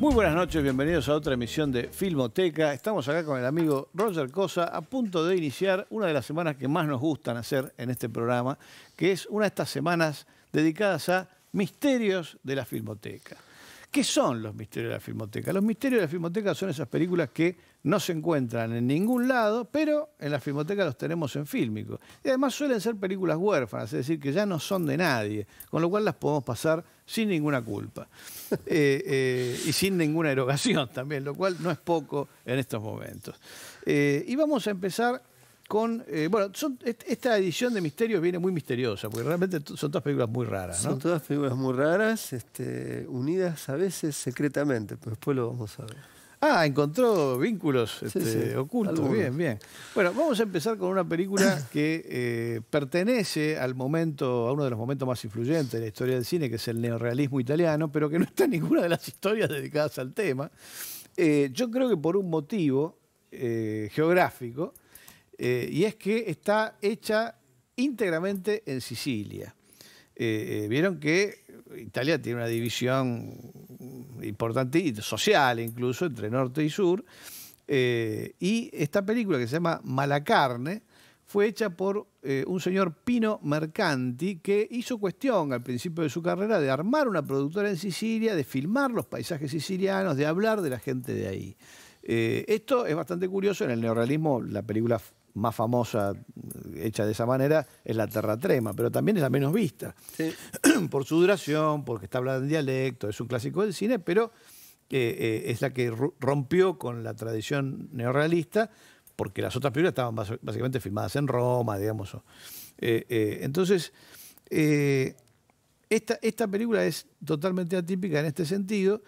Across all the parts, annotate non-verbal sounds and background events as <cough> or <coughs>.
Muy buenas noches, bienvenidos a otra emisión de Filmoteca. Estamos acá con el amigo Roger Cosa a punto de iniciar una de las semanas que más nos gustan hacer en este programa, que es una de estas semanas dedicadas a misterios de la Filmoteca. ¿Qué son los misterios de la filmoteca? Los misterios de la filmoteca son esas películas que no se encuentran en ningún lado, pero en la filmoteca los tenemos en fílmico. Y además suelen ser películas huérfanas, es decir, que ya no son de nadie, con lo cual las podemos pasar sin ninguna culpa <laughs> eh, eh, y sin ninguna erogación también, lo cual no es poco en estos momentos. Eh, y vamos a empezar con. Eh, bueno, esta edición de Misterios viene muy misteriosa, porque realmente son todas películas muy raras, ¿no? Son todas películas muy raras, este, unidas a veces secretamente, pero después lo vamos a ver. Ah, encontró vínculos este, ocultos. Bien, bien. Bueno, vamos a empezar con una película <coughs> que eh, pertenece al momento, a uno de los momentos más influyentes de la historia del cine, que es el neorrealismo italiano, pero que no está en ninguna de las historias dedicadas al tema. Eh, yo creo que por un motivo geográfico, eh, y es que está hecha íntegramente en Sicilia. Eh, eh, vieron que Italia tiene una división importante, social incluso, entre norte y sur, y esta película que se llama Malacarne fue hecha por un señor Pino Mercanti que hizo cuestión al principio de su carrera de armar una productora en Sicilia, de filmar los paisajes sicilianos, de hablar de la gente de ahí. esto es bastante curioso. En el neorrealismo, la película más famosa eh, hecha de esa manera es la Terra Trema, pero también es la menos vista. <clears throat> Por su duración, porque está hablando en dialecto, es un clásico del cine, pero eh, eh, es la que rompió con la tradición neorrealista, porque las otras películas estaban básicamente filmadas en Roma, digamos. entonces, esta, esta, película es totalmente atípica en este sentido,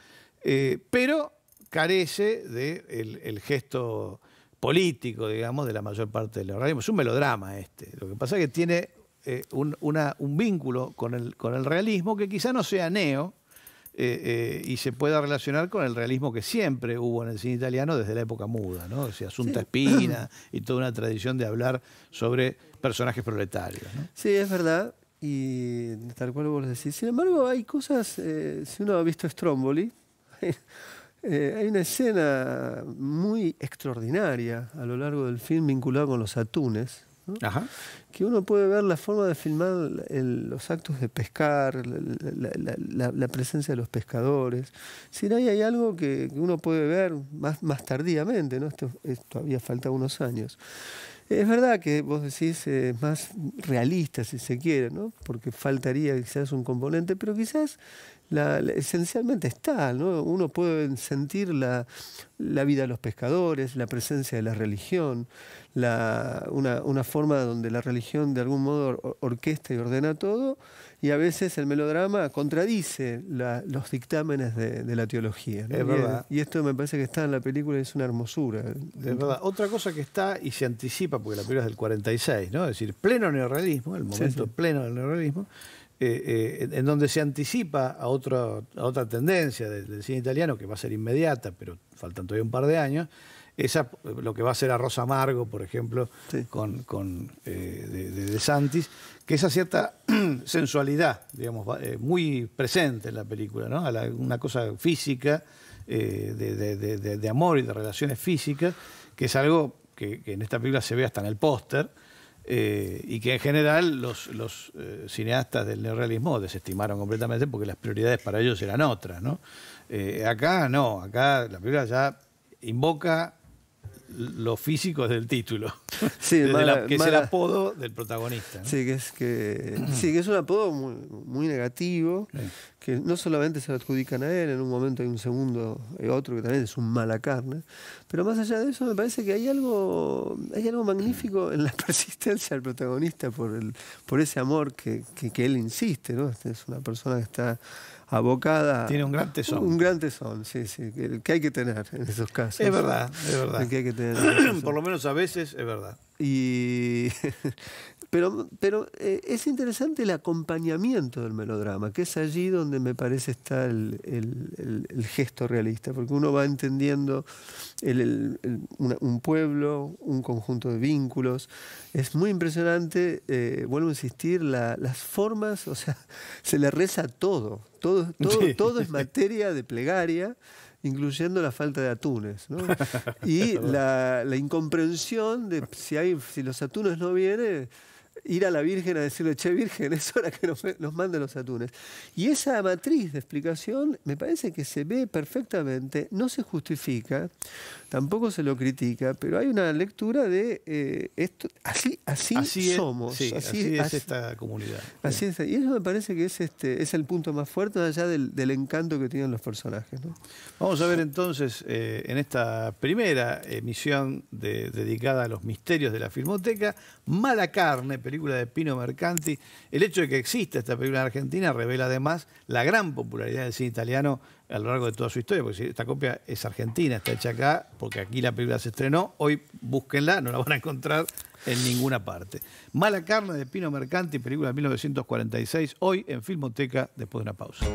pero carece del gesto político, digamos, de la mayor parte del realismo. Es un melodrama este. Lo que pasa es que tiene eh, un, vínculo con el, realismo que quizá no sea neo eh, eh, y se pueda relacionar con el realismo que siempre hubo en el cine italiano desde la época muda, ¿no? O sea, Asunta Espina <clears throat> y toda una tradición de hablar sobre personajes proletarios. Sí, es verdad. Y tal cual vos decís. Sin embargo, hay cosas, si uno ha visto Stromboli, <laughs> Eh, hay una escena muy extraordinaria a lo largo del film vinculada con los atunes. Que uno puede ver la forma de filmar los actos de pescar, la, presencia de los pescadores. Si ahí hay algo que, uno puede ver más, más tardíamente, ¿no? Esto, todavía falta unos años. Es verdad que vos decís eh, es más realista, si se quiere, ¿no? porque faltaría quizás un componente, pero quizás esencialmente está, uno puede sentir la, vida de los pescadores, la presencia de la religión, una, una, forma donde la religión de algún modo orquesta y ordena todo, y a veces el melodrama contradice los dictámenes de, la teología. y, esto me parece que está en la película, es una hermosura. Es verdad. Otra cosa que está y se anticipa, porque la película es del 46, ¿no? es decir, pleno neorrealismo, el momento pleno del neorrealismo eh, eh, en donde se anticipa a, otra tendencia del, cine italiano, que va a ser inmediata, pero faltan todavía un par de años, lo que va a ser a Rosa Amargo, por ejemplo, eh, de, de, Santis, que esa cierta <clears throat> sensualidad, digamos, muy presente en la película, una cosa física, de, amor y de relaciones físicas, que es algo que en esta película se ve hasta en el póster, eh, y que en general los, eh, cineastas del neorealismo desestimaron completamente porque las prioridades para ellos eran otras. ¿no? Eh, acá no, acá la película ya invoca lo físico es del título. <laughs> que es el apodo del protagonista. Sí, que es que, <clears throat> sí, que es un apodo muy, muy negativo, que no solamente se lo adjudican a él, en un momento hay un segundo, y eh, otro que también es un mala carne, pero más allá de eso me parece que hay algo, hay algo magnífico en la <laughs> persistencia del protagonista por, el, por ese amor que, que, él insiste, ¿no? Este es una persona que está abocada. Tiene un gran tesón. Un gran tesón, sí, sí, que, que hay que tener en esos casos. Es verdad, es verdad. <laughs> Que hay que tener Por lo menos a veces es verdad. Y <laughs> pero, pero eh, es interesante el acompañamiento del melodrama, que es allí donde me parece está el, gesto realista, porque uno va entendiendo un pueblo, un conjunto de vínculos. Es muy impresionante, eh, vuelvo a insistir, las formas, o sea, <laughs> se le reza todo, todo, todo, todo es materia de plegaria incluyendo la falta de atunes, <laughs> y la, incomprensión de si, hay, si los atunes no vienen ir a la Virgen a decirle, che Virgen, <laughs> es hora que nos, manden mande los atunes. Y esa matriz de explicación me parece que se ve perfectamente, no se justifica, tampoco se lo critica, pero hay una lectura de eh, esto, así, así, somos. así, es esta comunidad. Así es, y eso me parece que es, este, es el punto más fuerte allá del, encanto que tienen los personajes. Vamos a ver entonces eh, en esta primera emisión dedicada a los misterios de la Filmoteca, Mala Carne, película de Pino Mercanti. El hecho de que exista esta película en Argentina revela además la gran popularidad del cine italiano a lo largo de toda su historia, porque esta copia es argentina, está hecha acá, porque aquí la película se estrenó, hoy búsquenla, no la van a encontrar en ninguna parte. Mala carne de Pino Mercanti, película de 1946, hoy en Filmoteca, después de una pausa.